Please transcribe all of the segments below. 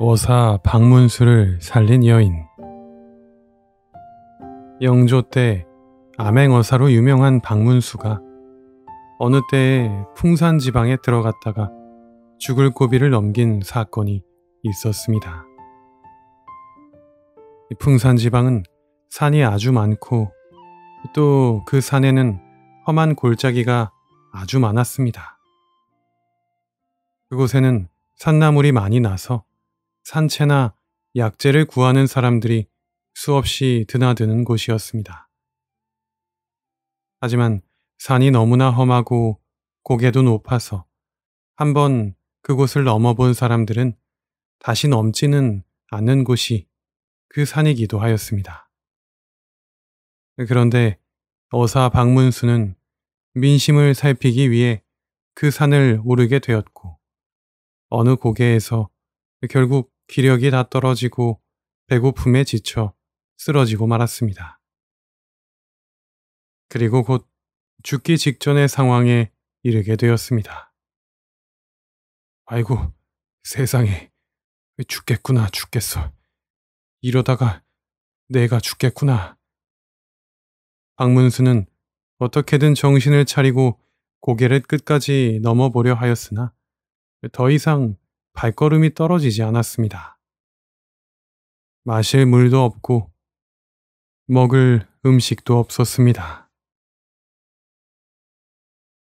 오사 박문수를 살린 여인 영조 때 암행어사로 유명한 박문수가 어느 때에 풍산 지방에 들어갔다가 죽을 고비를 넘긴 사건이 있었습니다. 풍산 지방은 산이 아주 많고 또 그 산에는 험한 골짜기가 아주 많았습니다. 그곳에는 산나물이 많이 나서 산채나 약재를 구하는 사람들이 수없이 드나드는 곳이었습니다. 하지만 산이 너무나 험하고 고개도 높아서 한번 그곳을 넘어본 사람들은 다시 넘지는 않는 곳이 그 산이기도 하였습니다. 그런데 어사 박문수는 민심을 살피기 위해 그 산을 오르게 되었고 어느 고개에서 결국 기력이 다 떨어지고 배고픔에 지쳐 쓰러지고 말았습니다. 그리고 곧 죽기 직전의 상황에 이르게 되었습니다. 아이고, 세상에. 죽겠구나, 죽겠어. 이러다가 내가 죽겠구나. 박문수는 어떻게든 정신을 차리고 고개를 끝까지 넘어보려 하였으나 더 이상 발걸음이 떨어지지 않았습니다. 마실 물도 없고 먹을 음식도 없었습니다.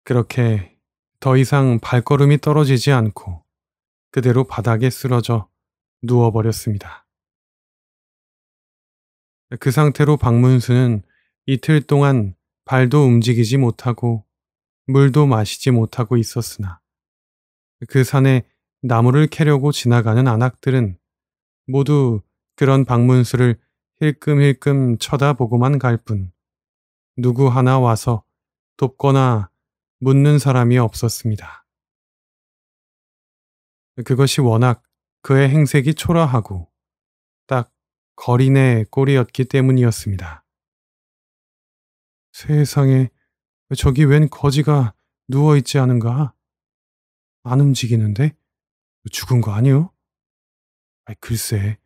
그렇게 더 이상 발걸음이 떨어지지 않고 그대로 바닥에 쓰러져 누워버렸습니다. 그 상태로 박문수는 이틀 동안 발도 움직이지 못하고 물도 마시지 못하고 있었으나 그 산에 나무를 캐려고 지나가는 안악들은 모두 그런 방문수를 힐끔힐끔 쳐다보고만 갈 뿐 누구 하나 와서 돕거나 묻는 사람이 없었습니다. 그것이 워낙 그의 행색이 초라하고 딱 거리내 꼴이었기 때문이었습니다. 세상에 저기 웬 거지가 누워있지 않은가? 안 움직이는데? 죽은 거 아니요? 아이, 글쎄.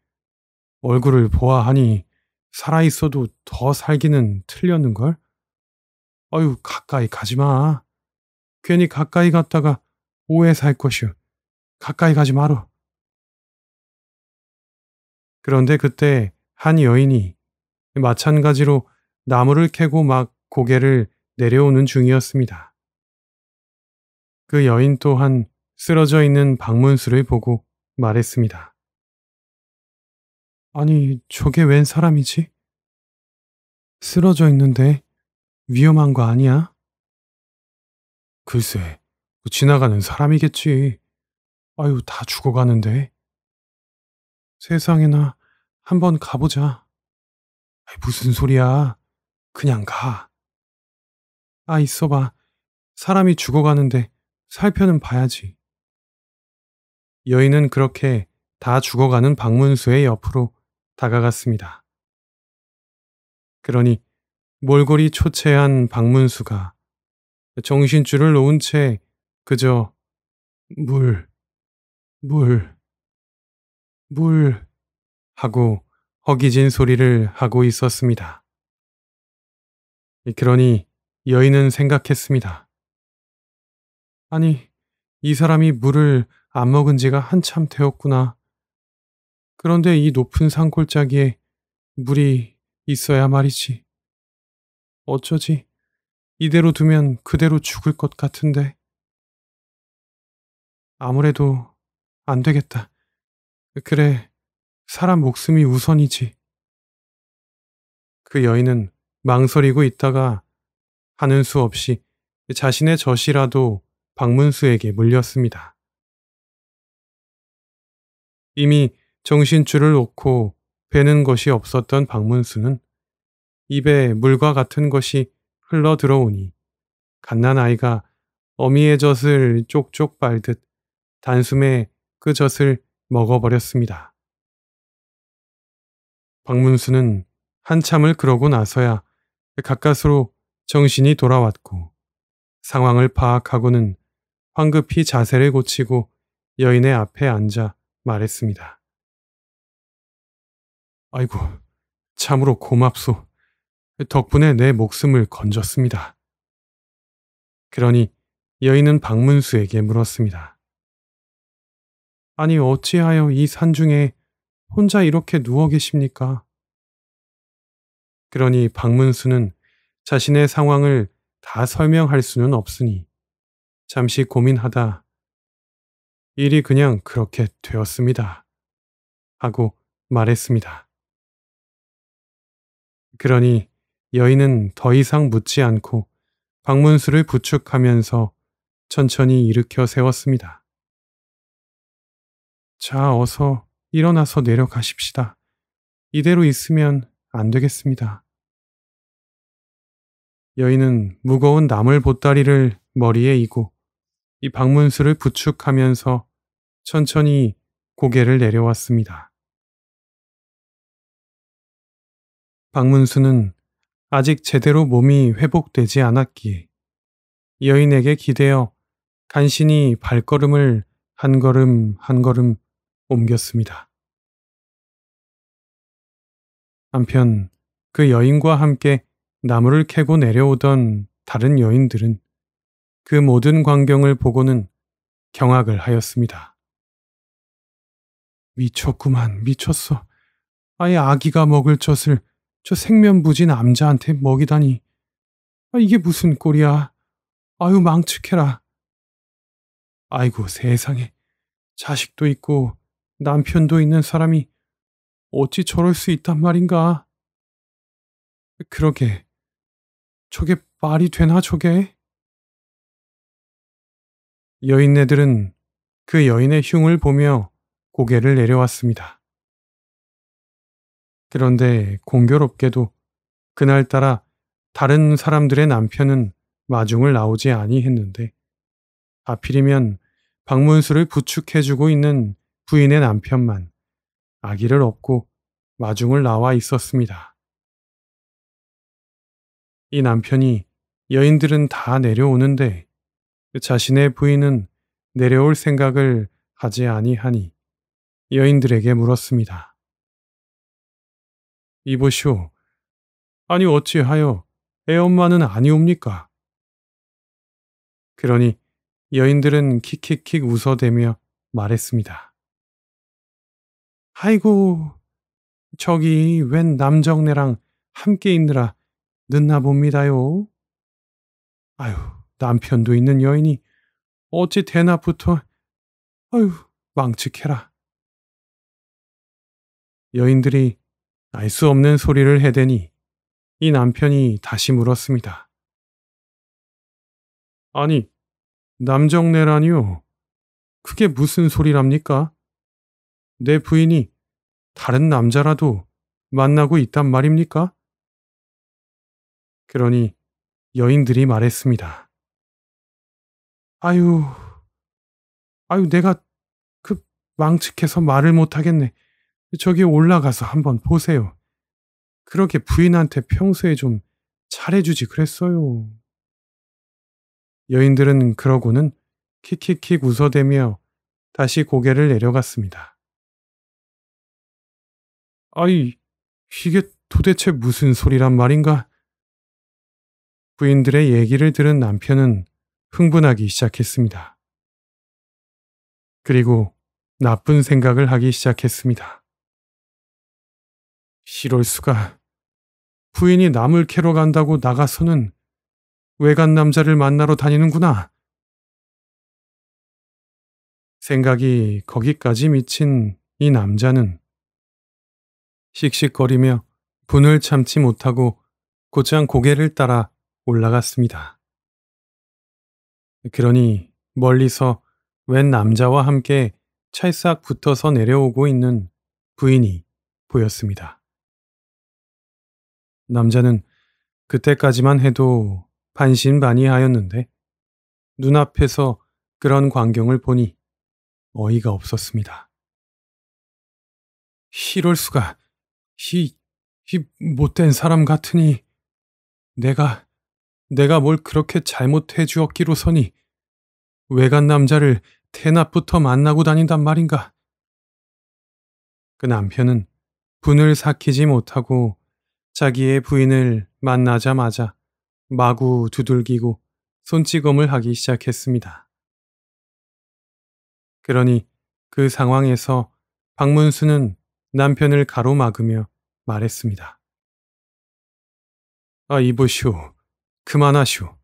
얼굴을 보아하니 살아있어도 더 살기는 틀렸는걸? 어유 가까이 가지 마. 괜히 가까이 갔다가 오해 살 것이오. 가까이 가지 마라. 그런데 그때 한 여인이 마찬가지로 나무를 캐고 막 고개를 내려오는 중이었습니다. 그 여인 또한 쓰러져 있는 방문수를 보고 말했습니다. 아니, 저게 웬 사람이지? 쓰러져 있는데 위험한 거 아니야? 글쎄, 뭐 지나가는 사람이겠지. 아유, 다 죽어가는데. 세상에나 한번 가보자. 무슨 소리야. 그냥 가. 아, 있어봐. 사람이 죽어가는데 살펴는 봐야지. 여인은 그렇게 다 죽어가는 방문수의 옆으로 다가갔습니다. 그러니 몰골이 초췌한 방문수가 정신줄을 놓은 채 그저 물, 물, 물 하고 허기진 소리를 하고 있었습니다. 그러니 여인은 생각했습니다. 아니, 이 사람이 물을 안 먹은 지가 한참 되었구나. 그런데 이 높은 산골짜기에 물이 있어야 말이지. 어쩌지? 이대로 두면 그대로 죽을 것 같은데. 아무래도 안 되겠다. 그래, 사람 목숨이 우선이지. 그 여인은 망설이고 있다가 하는 수 없이 자신의 젖이라도 박문수에게 물렸습니다. 이미 정신줄을 놓고 베는 것이 없었던 박문수는 입에 물과 같은 것이 흘러 들어오니 갓난 아이가 어미의 젖을 쪽쪽 빨듯 단숨에 그 젖을 먹어버렸습니다. 박문수는 한참을 그러고 나서야 가까스로 정신이 돌아왔고 상황을 파악하고는 황급히 자세를 고치고 여인의 앞에 앉아 말했습니다. 아이고, 참으로 고맙소. 덕분에 내 목숨을 건졌습니다. 그러니 여인은 박문수에게 물었습니다. 아니, 어찌하여 이 산중에 혼자 이렇게 누워 계십니까? 그러니 박문수는 자신의 상황을 다 설명할 수는 없으니 잠시 고민하다 일이 그냥 그렇게 되었습니다. 하고 말했습니다. 그러니 여인은 더 이상 묻지 않고 박문수를 부축하면서 천천히 일으켜 세웠습니다. 자, 어서 일어나서 내려가십시다. 이대로 있으면 안 되겠습니다. 여인은 무거운 나물 보따리를 머리에 이고 이방문수를 부축하면서 천천히 고개를 내려왔습니다. 방문수는 아직 제대로 몸이 회복되지 않았기에 여인에게 기대어 간신히 발걸음을 한 걸음 한 걸음 옮겼습니다. 한편 그 여인과 함께 나무를 캐고 내려오던 다른 여인들은 그 모든 광경을 보고는 경악을 하였습니다. 미쳤구만, 미쳤어. 아예 아기가 먹을 젖을 저생면부진암자한테 먹이다니. 아, 이게 무슨 꼴이야. 아유, 망측해라. 아이고, 세상에. 자식도 있고 남편도 있는 사람이 어찌 저럴 수 있단 말인가. 그러게. 저게 말이 되나, 저게? 여인네들은 그 여인의 흉을 보며 고개를 내려왔습니다. 그런데 공교롭게도 그날따라 다른 사람들의 남편은 마중을 나오지 아니했는데 하필이면 방문수를 부축해주고 있는 부인의 남편만 아기를 업고 마중을 나와 있었습니다. 이 남편이 여인들은 다 내려오는데 자신의 부인은 내려올 생각을 하지 아니하니 여인들에게 물었습니다. 이보시오. 아니 어찌하여 애엄마는 아니옵니까? 그러니 여인들은 킥킥킥 웃어대며 말했습니다. 아이고, 저기 웬 남정네랑 함께 있느라 늦나 봅니다요. 아유, 남편도 있는 여인이 어찌 대낮부터 아유 망측해라. 여인들이 알 수 없는 소리를 해대니 이 남편이 다시 물었습니다. 아니, 남정네라니요. 그게 무슨 소리랍니까? 내 부인이 다른 남자라도 만나고 있단 말입니까? 그러니 여인들이 말했습니다. 아유, 아유, 내가 급 그 망측해서 말을 못하겠네. 저기 올라가서 한번 보세요. 그렇게 부인한테 평소에 좀 잘해주지 그랬어요. 여인들은 그러고는 킥킥킥 웃어대며 다시 고개를 내려갔습니다. 아이, 이게 도대체 무슨 소리란 말인가? 부인들의 얘기를 들은 남편은 흥분하기 시작했습니다. 그리고 나쁜 생각을 하기 시작했습니다. 시롤 수가. 부인이 남을 캐러 간다고 나가서는 외간 남자를 만나러 다니는구나. 생각이 거기까지 미친 이 남자는 씩씩거리며 분을 참지 못하고 곧장 고개를 따라 올라갔습니다. 그러니 멀리서 웬 남자와 함께 찰싹 붙어서 내려오고 있는 부인이 보였습니다. 남자는 그때까지만 해도 반신반의하였는데 눈앞에서 그런 광경을 보니 어이가 없었습니다. 이럴 수가, 이, 히 못된 사람 같으니 내가 내가 뭘 그렇게 잘못해 주었기로 서니 외간 남자를 태낮부터 만나고 다닌단 말인가. 그 남편은 분을 삭히지 못하고 자기의 부인을 만나자마자 마구 두들기고 손찌검을 하기 시작했습니다. 그러니 그 상황에서 박문수는 남편을 가로막으며 말했습니다. 아, 이보시오. 그만하시오.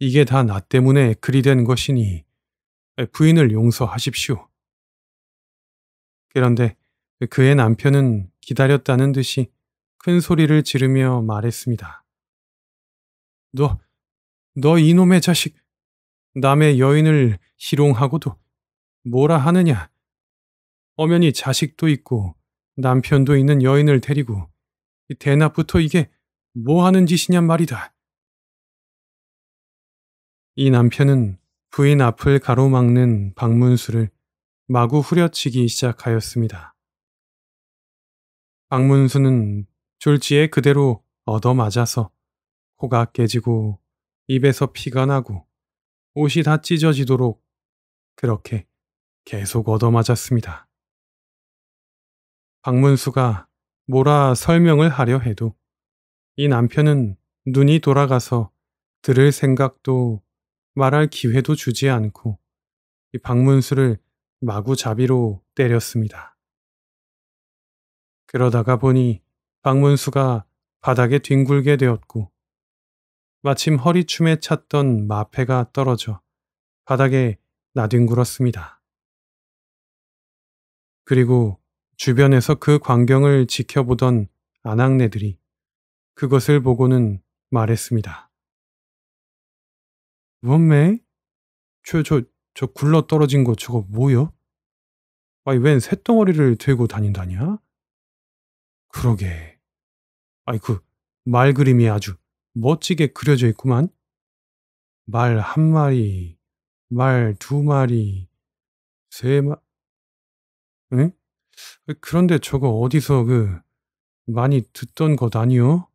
이게 다 나 때문에 그리 된 것이니 부인을 용서하십시오. 그런데 그의 남편은 기다렸다는 듯이 큰 소리를 지르며 말했습니다. 너, 너 이놈의 자식, 남의 여인을 희롱하고도 뭐라 하느냐? 엄연히 자식도 있고 남편도 있는 여인을 데리고 대낮부터 이게 뭐 하는 짓이냔 말이다. 이 남편은 부인 앞을 가로막는 박문수를 마구 후려치기 시작하였습니다. 박문수는 졸지에 그대로 얻어맞아서 코가 깨지고 입에서 피가 나고 옷이 다 찢어지도록 그렇게 계속 얻어맞았습니다. 박문수가 뭐라 설명을 하려 해도 이 남편은 눈이 돌아가서 들을 생각도 말할 기회도 주지 않고 이 박문수를 마구잡이로 때렸습니다. 그러다가 보니 박문수가 바닥에 뒹굴게 되었고 마침 허리춤에 찼던 마패가 떨어져 바닥에 나뒹굴었습니다. 그리고 주변에서 그 광경을 지켜보던 아낙네들이 그것을 보고는 말했습니다. 원매이 저, 저, 저 굴러 떨어진 거 저거 뭐요? 아이, 웬 새덩어리를 들고 다닌다냐? 그러게. 아이, 그, 말 그림이 아주 멋지게 그려져 있구만. 말 한 마리, 말 두 마리, 세 마, 응? 그런데 저거 어디서 그, 많이 듣던 것 아니요?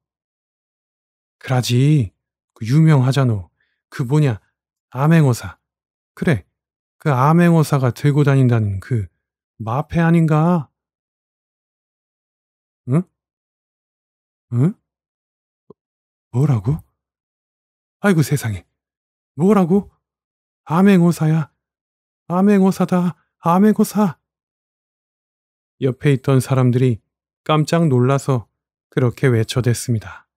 그라지, 그 유명하잖아. 그 뭐냐 암행어사 그래 그 암행어사가 들고 다닌다는 그 마패 아닌가? 응? 응? 뭐라고? 아이고 세상에 뭐라고? 암행어사야 암행어사다 암행어사 옆에 있던 사람들이 깜짝 놀라서 그렇게 외쳐댔습니다.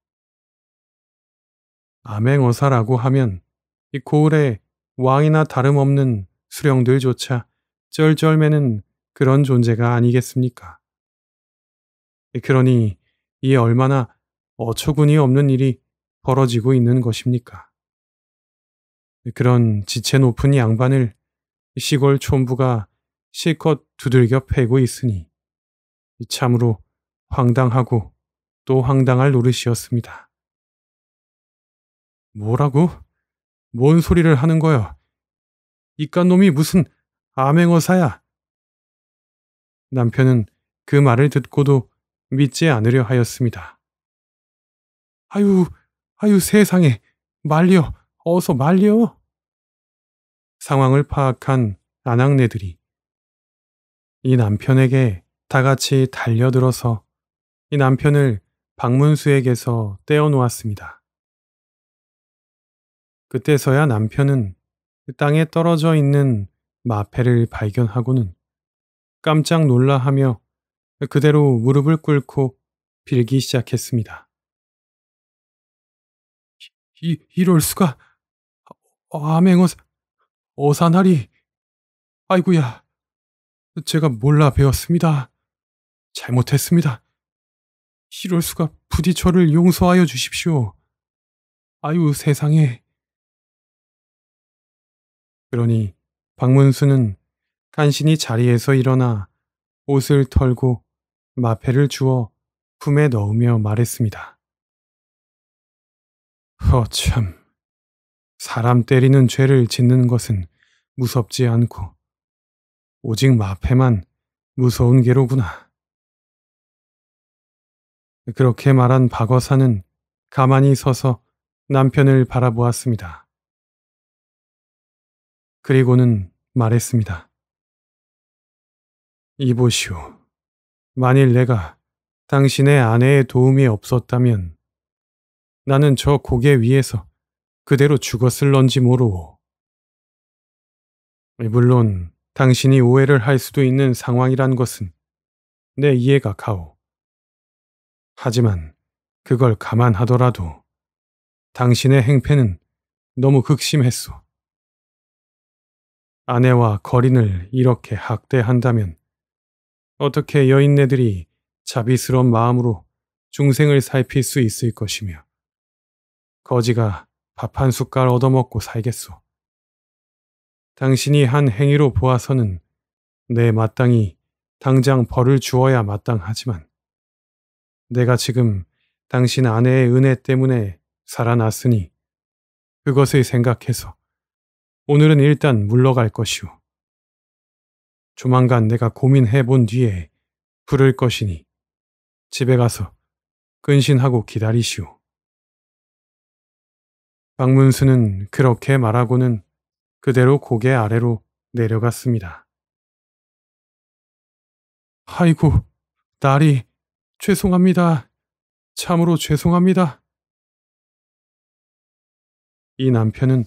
암행어사라고 하면 이 고을에 왕이나 다름없는 수령들조차 쩔쩔매는 그런 존재가 아니겠습니까? 예, 그러니 이 얼마나 어처구니 없는 일이 벌어지고 있는 것입니까? 예, 그런 지체 높은 양반을 시골 촌부가 실컷 두들겨 패고 있으니 참으로 황당하고 또 황당할 노릇이었습니다. 뭐라고? 뭔 소리를 하는 거야? 이깟 놈이 무슨 암행어사야? 남편은 그 말을 듣고도 믿지 않으려 하였습니다. 아유, 아유 세상에, 말려, 어서 말려. 상황을 파악한 아낙네들이 이 남편에게 다 같이 달려들어서 이 남편을 박문수에게서 떼어놓았습니다. 그때서야 남편은 그 땅에 떨어져 있는 마패를 발견하고는 깜짝 놀라 하며 그대로 무릎을 꿇고 빌기 시작했습니다. 이, 이럴 수가 아행어 어사나리 아이구야 제가 몰라 배웠습니다. 잘못했습니다. 이럴 수가 부디 저를 용서하여 주십시오. 아유 세상에 그러니 박문수는 간신히 자리에서 일어나 옷을 털고 마패를 주어 품에 넣으며 말했습니다. 허참, 사람 때리는 죄를 짓는 것은 무섭지 않고 오직 마패만 무서운 게로구나. 그렇게 말한 박어사는 가만히 서서 남편을 바라보았습니다. 그리고는 말했습니다. 이보시오. 만일 내가 당신의 아내의 도움이 없었다면 나는 저 고개 위에서 그대로 죽었을런지 모르오. 예, 물론 당신이 오해를 할 수도 있는 상황이란 것은 내 이해가 가오. 하지만 그걸 감안하더라도 당신의 행패는 너무 극심했소. 아내와 거린을 이렇게 학대한다면 어떻게 여인네들이 자비스러운 마음으로 중생을 살필 수 있을 것이며 거지가 밥 한 숟갈 얻어먹고 살겠소. 당신이 한 행위로 보아서는 내 마땅히 당장 벌을 주어야 마땅하지만 내가 지금 당신 아내의 은혜 때문에 살아났으니 그것을 생각해서 오늘은 일단 물러갈 것이오. 조만간 내가 고민해 본 뒤에 부를 것이니 집에 가서 근신하고 기다리시오. 박문수는 그렇게 말하고는 그대로 고개 아래로 내려갔습니다. 아이고, 딸이 죄송합니다. 참으로 죄송합니다. 이 남편은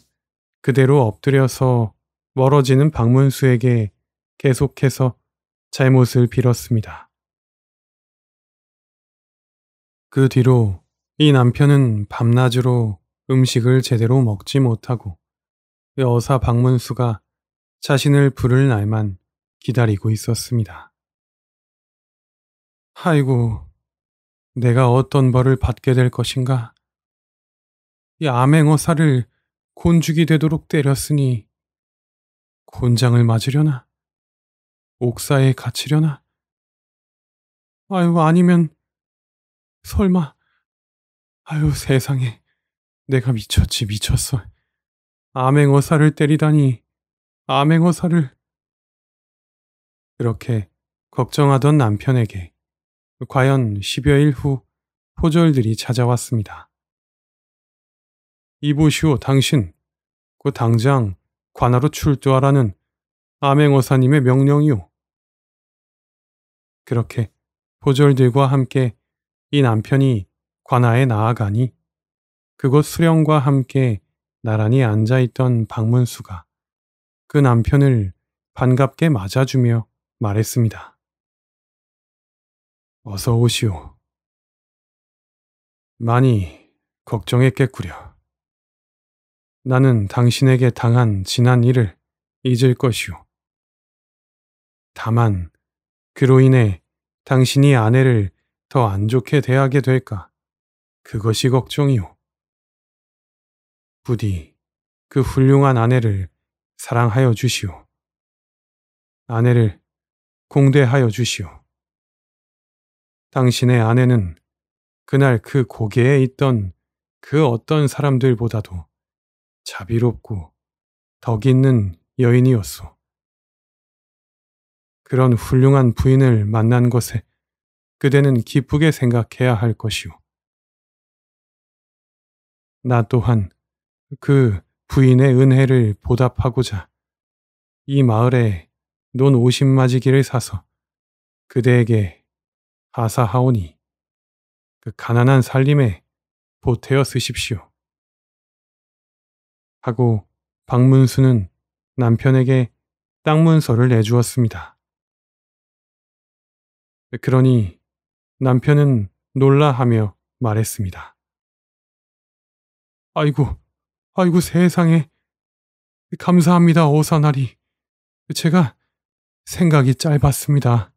그대로 엎드려서 멀어지는 방문수에게 계속해서 잘못을 빌었습니다. 그 뒤로 이 남편은 밤낮으로 음식을 제대로 먹지 못하고 여사 방문수가 자신을 부를 날만 기다리고 있었습니다. 아이고, 내가 어떤 벌을 받게 될 것인가? 이 암행어사를 곤죽이 되도록 때렸으니 곤장을 맞으려나? 옥사에 갇히려나? 아유, 아니면 설마 아유, 세상에 내가 미쳤지 미쳤어. 암행어사를 때리다니 암행어사를 그렇게 걱정하던 남편에게 과연 십여일 후 포졸들이 찾아왔습니다. 이보시오 당신. 그 당장 관하로 출두하라는 암행어사님의 명령이오. 그렇게 보졸들과 함께 이 남편이 관하에 나아가니 그곳 수령과 함께 나란히 앉아있던 박문수가 그 남편을 반갑게 맞아주며 말했습니다. 어서 오시오. 많이 걱정했겠구려. 나는 당신에게 당한 지난 일을 잊을 것이요. 다만 그로 인해 당신이 아내를 더 안 좋게 대하게 될까? 그것이 걱정이요. 부디 그 훌륭한 아내를 사랑하여 주시오. 아내를 공대하여 주시오. 당신의 아내는 그날 그 고개에 있던 그 어떤 사람들보다도 자비롭고 덕 있는 여인이었소. 그런 훌륭한 부인을 만난 것에 그대는 기쁘게 생각해야 할 것이오. 나 또한 그 부인의 은혜를 보답하고자 이 마을에 논 오십마지기를 사서 그대에게 하사하오니 그 가난한 살림에 보태어 쓰십시오. 하고 박문수는 남편에게 땅 문서를 내주었습니다. 그러니 남편은 놀라하며 말했습니다. 아이고, 아이고 세상에. 감사합니다, 오사나리. 제가 생각이 짧았습니다.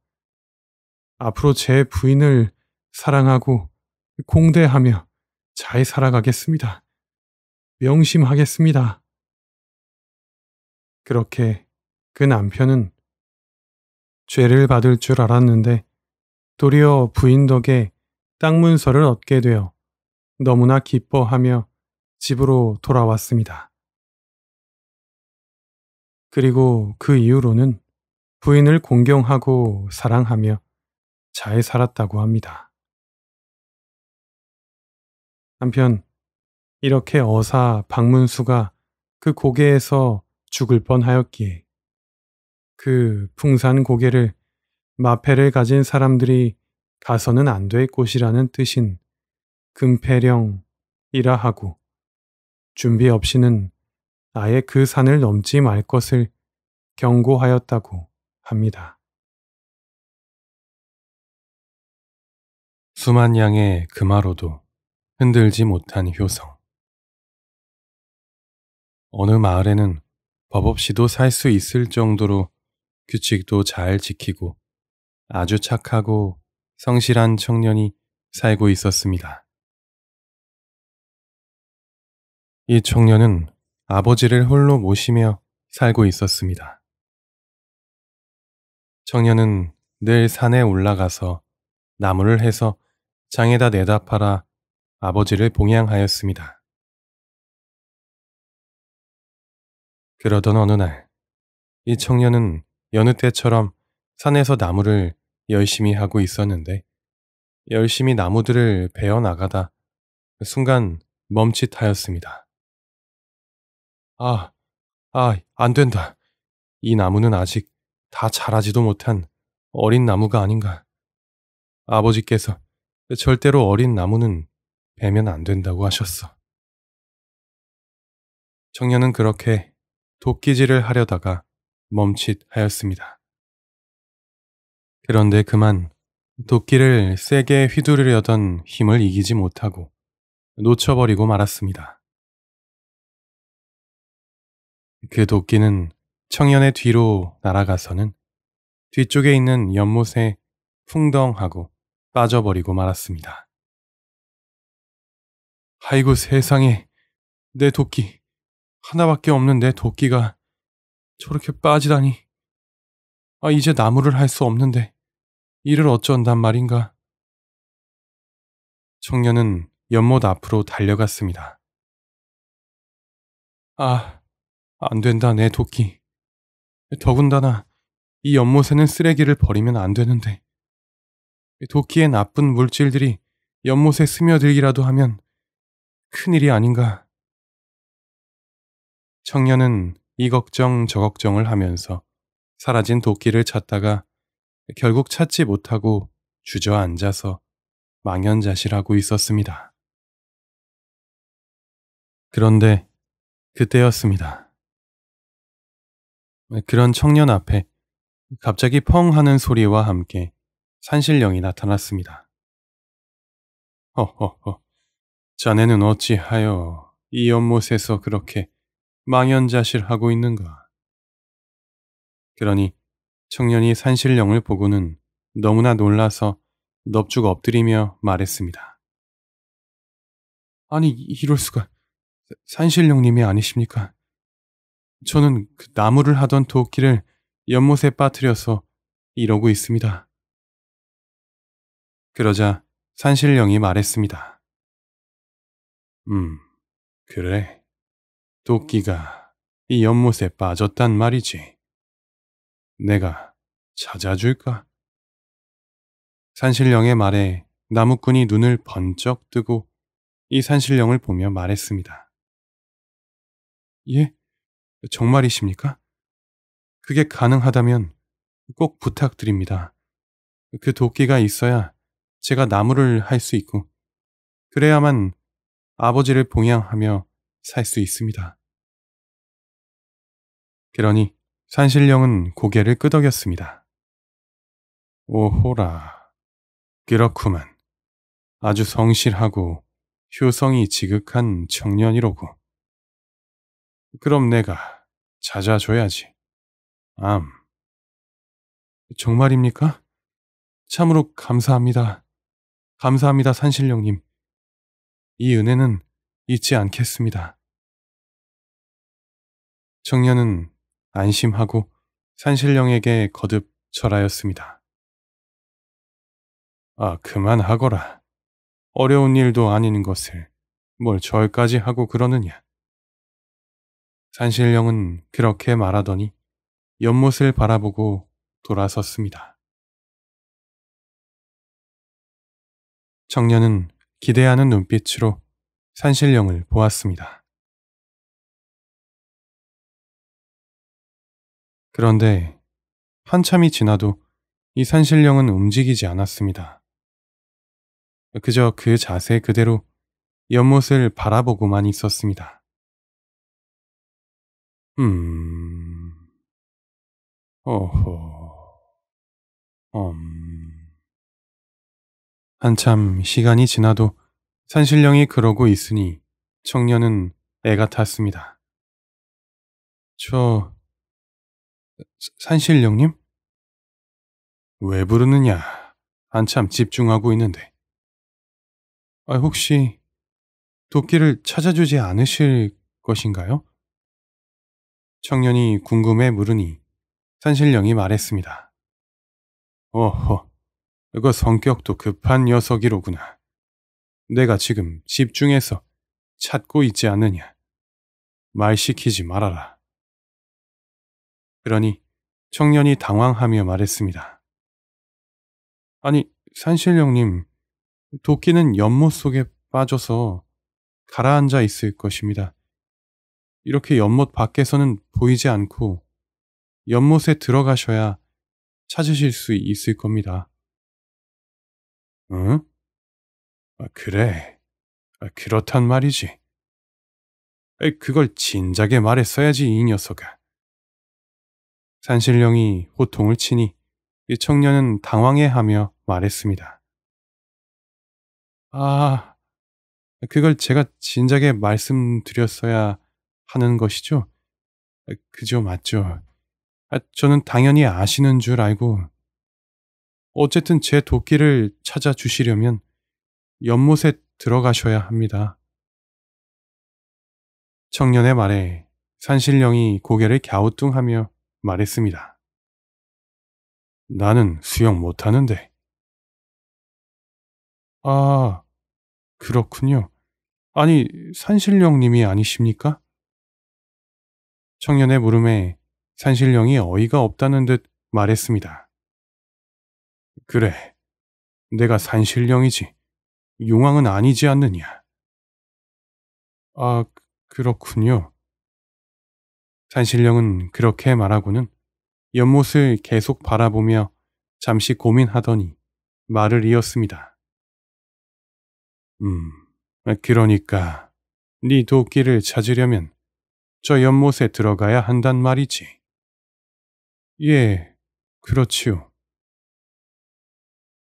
앞으로 제 부인을 사랑하고 공대하며 잘 살아가겠습니다. 명심하겠습니다. 그렇게 그 남편은 죄를 받을 줄 알았는데 도리어 부인 덕에 땅 문서를 얻게 되어 너무나 기뻐하며 집으로 돌아왔습니다. 그리고 그 이후로는 부인을 공경하고 사랑하며 잘 살았다고 합니다. 한편 이렇게 어사 박문수가 그 고개에서 죽을 뻔하였기에 그 풍산 고개를 마패를 가진 사람들이 가서는 안 될 곳이라는 뜻인 금패령이라 하고 준비 없이는 아예 그 산을 넘지 말 것을 경고하였다고 합니다. 수만 양의 금화로도 흔들지 못한 효성. 어느 마을에는 법 없이도 살 수 있을 정도로 규칙도 잘 지키고 아주 착하고 성실한 청년이 살고 있었습니다. 이 청년은 아버지를 홀로 모시며 살고 있었습니다. 청년은 늘 산에 올라가서 나무를 해서 장에다 내다 팔아 아버지를 봉양하였습니다. 그러던 어느 날, 이 청년은 여느 때처럼 산에서 나무를 열심히 하고 있었는데, 열심히 나무들을 베어 나가다 순간 멈칫하였습니다. 아, 아, 안 된다. 이 나무는 아직 다 자라지도 못한 어린 나무가 아닌가. 아버지께서 절대로 어린 나무는 베면 안 된다고 하셨어. 청년은 그렇게 도끼질을 하려다가 멈칫하였습니다. 그런데 그만 도끼를 세게 휘두르려던 힘을 이기지 못하고 놓쳐버리고 말았습니다. 그 도끼는 청년의 뒤로 날아가서는 뒤쪽에 있는 연못에 풍덩하고 빠져버리고 말았습니다. 아이고 세상에, 내 도끼. 하나밖에 없는 내 도끼가 저렇게 빠지다니. 아, 이제 나무를 할 수 없는데 이를 어쩐단 말인가. 청년은 연못 앞으로 달려갔습니다. 아, 안 된다, 내 도끼. 더군다나 이 연못에는 쓰레기를 버리면 안 되는데. 도끼의 나쁜 물질들이 연못에 스며들기라도 하면 큰일이 아닌가 청년은 이 걱정 저 걱정을 하면서 사라진 도끼를 찾다가 결국 찾지 못하고 주저앉아서 망연자실하고 있었습니다. 그런데 그때였습니다. 그런 청년 앞에 갑자기 펑 하는 소리와 함께 산신령이 나타났습니다. 허허허, 자네는 어찌하여 이 연못에서 그렇게 망연자실하고 있는가? 그러니 청년이 산신령을 보고는 너무나 놀라서 넙죽 엎드리며 말했습니다. 아니 이럴 수가 산신령님이 아니십니까? 저는 그 나무를 하던 도끼를 연못에 빠뜨려서 이러고 있습니다. 그러자 산신령이 말했습니다. 음, 그래. 도끼가 이 연못에 빠졌단 말이지. 내가 찾아줄까? 산신령의 말에 나무꾼이 눈을 번쩍 뜨고 이 산신령을 보며 말했습니다. 예? 정말이십니까? 그게 가능하다면 꼭 부탁드립니다. 그 도끼가 있어야 제가 나무를 할 수 있고, 그래야만 아버지를 봉양하며 살수 있습니다. 그러니 산신령은 고개를 끄덕였습니다. 오호라. 그렇구만. 아주 성실하고 효성이 지극한 청년이로구 그럼 내가 찾아줘야지. 암. 정말입니까? 참으로 감사합니다. 감사합니다, 산신령님. 이 은혜는 잊지 않겠습니다. 청년은 안심하고 산신령에게 거듭 절하였습니다. 아, 그만하거라. 어려운 일도 아닌 것을 뭘 절까지 하고 그러느냐. 산신령은 그렇게 말하더니 연못을 바라보고 돌아섰습니다. 청년은 기대하는 눈빛으로 산신령을 보았습니다. 그런데 한참이 지나도 이 산신령은 움직이지 않았습니다. 그저 그 자세 그대로 연못을 바라보고만 있었습니다. 음, 어허, 음. 한참 시간이 지나도 산신령이 그러고 있으니 청년은 애가 탔습니다. 저, 산신령님? 왜 부르느냐? 한참 집중하고 있는데. 아, 혹시 도끼를 찾아주지 않으실 것인가요? 청년이 궁금해 물으니 산신령이 말했습니다. 어허, 그거 성격도 급한 녀석이로구나. 내가 지금 집중해서 찾고 있지 않느냐. 말 시키지 말아라. 그러니 청년이 당황하며 말했습니다. 아니, 산신령님, 도끼는 연못 속에 빠져서 가라앉아 있을 것입니다. 이렇게 연못 밖에서는 보이지 않고 연못에 들어가셔야 찾으실 수 있을 겁니다. 응? 아, 그래. 아, 그렇단 말이지. 그걸 진작에 말했어야지 이 녀석아. 산신령이 호통을 치니 이 청년은 당황해하며 말했습니다. 아, 그걸 제가 진작에 말씀드렸어야 하는 것이죠? 아, 그죠, 맞죠. 저는 당연히 아시는 줄 알고. 어쨌든 제 도끼를 찾아주시려면 연못에 들어가셔야 합니다. 청년의 말에 산신령이 고개를 갸우뚱하며 말했습니다. 나는 수영 못하는데. 아, 그렇군요. 아니, 산신령님이 아니십니까? 청년의 물음에 산신령이 어이가 없다는 듯 말했습니다. 그래, 내가 산신령이지. 용왕은 아니지 않느냐. 아, 그렇군요. 산신령은 그렇게 말하고는 연못을 계속 바라보며 잠시 고민하더니 말을 이었습니다. 음, 그러니까 네 도끼를 찾으려면 저 연못에 들어가야 한단 말이지. 예, 그렇지요.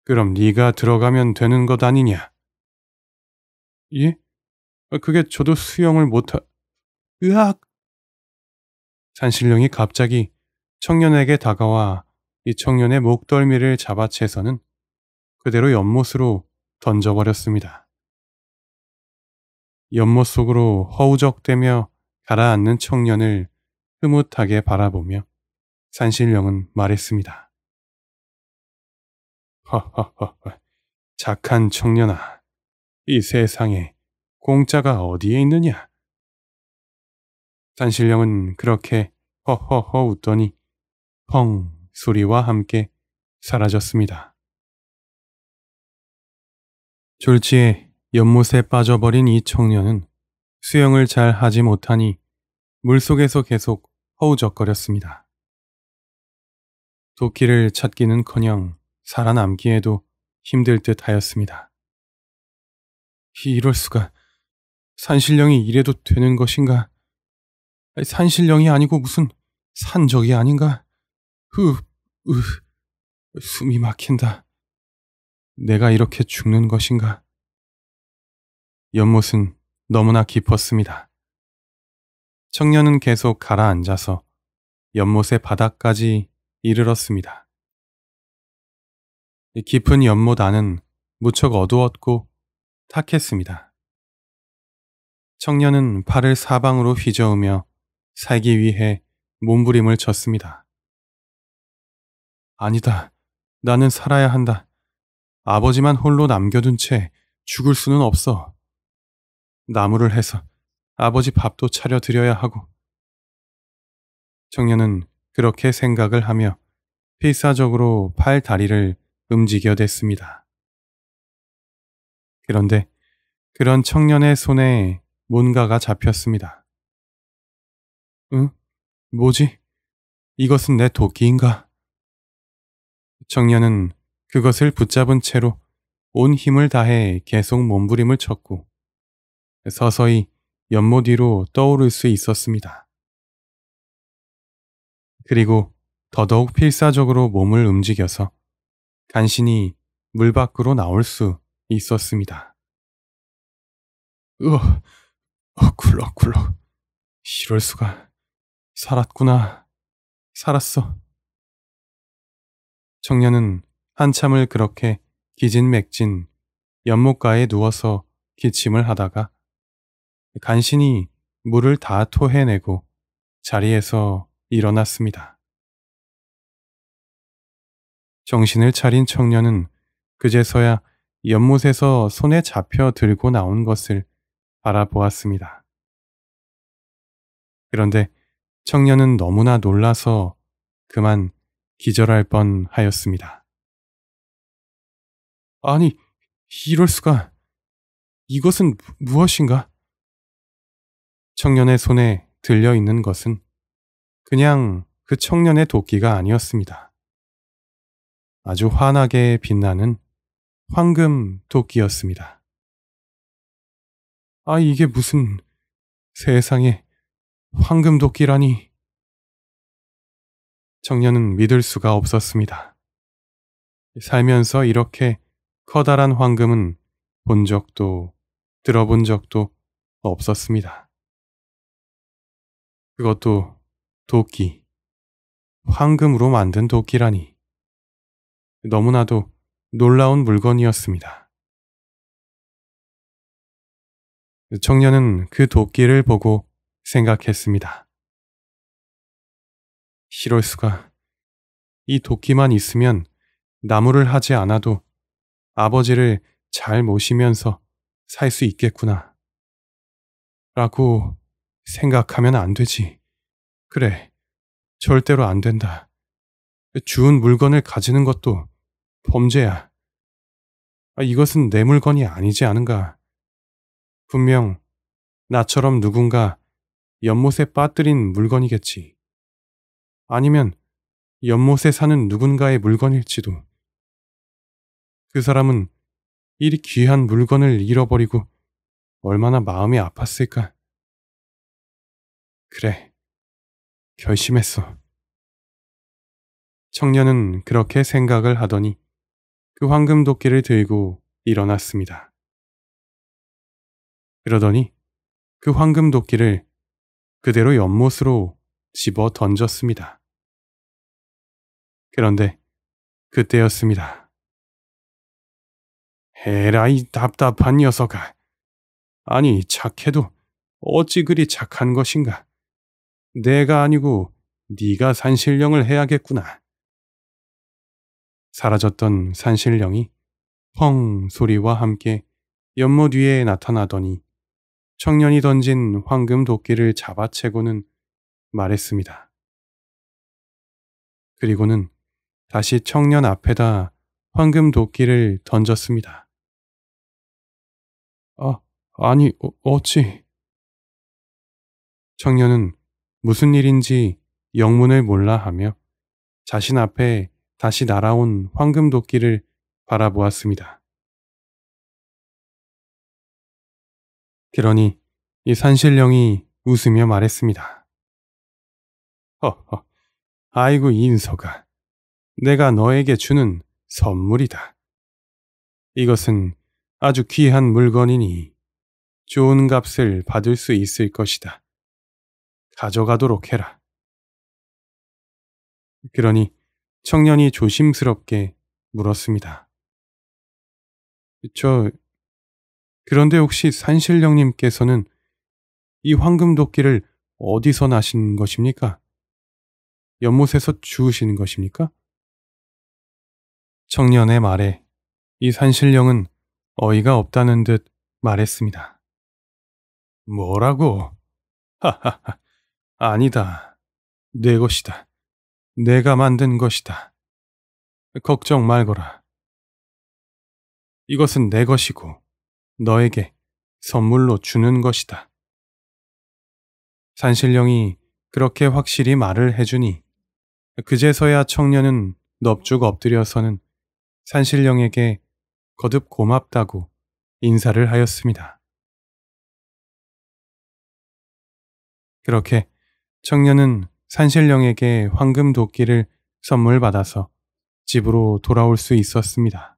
그럼 네가 들어가면 되는 것 아니냐? 예? 아, 그게 저도 수영을 못하... 으악! 산신령이 갑자기 청년에게 다가와 이 청년의 목덜미를 잡아채서는 그대로 연못으로 던져버렸습니다. 연못 속으로 허우적대며 가라앉는 청년을 흐뭇하게 바라보며 산신령은 말했습니다. 허허허, 허 착한 청년아. 이 세상에 공짜가 어디에 있느냐? 산신령은 그렇게 허허허 웃더니 펑 소리와 함께 사라졌습니다. 졸지에 연못에 빠져버린 이 청년은 수영을 잘 하지 못하니 물속에서 계속 허우적거렸습니다. 도끼를 찾기는커녕 살아남기에도 힘들 듯 하였습니다. 이럴 수가. 산신령이 이래도 되는 것인가? 산신령이 아니고 무슨 산적이 아닌가? 흐, 으, 숨이 막힌다. 내가 이렇게 죽는 것인가? 연못은 너무나 깊었습니다. 청년은 계속 가라앉아서 연못의 바닥까지 이르렀습니다. 깊은 연못 안은 무척 어두웠고 탁했습니다. 청년은 팔을 사방으로 휘저으며 살기 위해 몸부림을 쳤습니다. 아니다. 나는 살아야 한다. 아버지만 홀로 남겨둔 채 죽을 수는 없어. 나무를 해서 아버지 밥도 차려드려야 하고. 청년은 그렇게 생각을 하며 필사적으로 팔 다리를 움직여 댔습니다. 그런데 그런 청년의 손에 뭔가가 잡혔습니다. 응? 뭐지? 이것은 내 도끼인가? 청년은 그것을 붙잡은 채로 온 힘을 다해 계속 몸부림을 쳤고 서서히 연못 위로 떠오를 수 있었습니다. 그리고 더더욱 필사적으로 몸을 움직여서 간신히 물 밖으로 나올 수 있었습니다. 으어, 굴럭굴럭. 이럴 수가. 살았구나. 살았어. 청년은 한참을 그렇게 기진맥진 연못가에 누워서 기침을 하다가 간신히 물을 다 토해내고 자리에서 일어났습니다. 정신을 차린 청년은 그제서야 연못에서 손에 잡혀 들고 나온 것을 바라보았습니다. 그런데 청년은 너무나 놀라서 그만 기절할 뻔 하였습니다. 아니, 이럴 수가. 이것은 무엇인가? 청년의 손에 들려 있는 것은 그냥 그 청년의 도끼가 아니었습니다. 아주 환하게 빛나는 황금 도끼였습니다. 아, 이게 무슨 세상에 황금 도끼라니. 청년은 믿을 수가 없었습니다. 살면서 이렇게 커다란 황금은 본 적도 들어본 적도 없었습니다. 그것도 도끼, 황금으로 만든 도끼라니. 너무나도 놀라운 물건이었습니다. 청년은 그 도끼를 보고 생각했습니다. 이럴 수가. 이 도끼만 있으면 나무를 하지 않아도 아버지를 잘 모시면서 살 수 있겠구나. 라고 생각하면 안 되지. 그래. 절대로 안 된다. 주운 물건을 가지는 것도 범죄야. 아, 이것은 내 물건이 아니지 않은가. 분명 나처럼 누군가 연못에 빠뜨린 물건이겠지. 아니면 연못에 사는 누군가의 물건일지도. 그 사람은 이리 귀한 물건을 잃어버리고 얼마나 마음이 아팠을까. 그래, 결심했어. 청년은 그렇게 생각을 하더니 그 황금 도끼를 들고 일어났습니다. 그러더니 그 황금 도끼를 그대로 연못으로 집어 던졌습니다. 그런데 그때였습니다. 에라이 답답한 녀석아. 아니 착해도 어찌 그리 착한 것인가. 내가 아니고 네가 산신령을 해야겠구나. 사라졌던 산신령이 펑 소리와 함께 연못 위에 나타나더니 청년이 던진 황금 도끼를 잡아채고는 말했습니다. 그리고는 다시 청년 앞에다 황금 도끼를 던졌습니다. 아, 아니, 어, 어찌. 청년은 무슨 일인지 영문을 몰라 하며 자신 앞에 다시 날아온 황금 도끼를 바라보았습니다. 그러니 이 산신령이 웃으며 말했습니다. 허허, 아이고 이 인서가, 내가 너에게 주는 선물이다. 이것은 아주 귀한 물건이니 좋은 값을 받을 수 있을 것이다. 가져가도록 해라. 그러니 청년이 조심스럽게 물었습니다. 저, 그런데 혹시 산신령님께서는 이 황금 도끼를 어디서 나신 것입니까? 연못에서 주우신 것입니까? 청년의 말에 이 산신령은 어이가 없다는 듯 말했습니다. 뭐라고? 하하하, 아니다. 내 것이다. 내가 만든 것이다. 걱정 말거라. 이것은 내 것이고 너에게 선물로 주는 것이다. 산신령이 그렇게 확실히 말을 해주니 그제서야 청년은 넙죽 엎드려서는 산신령에게 거듭 고맙다고 인사를 하였습니다. 그렇게 청년은 산신령에게 황금 도끼를 선물 받아서 집으로 돌아올 수 있었습니다.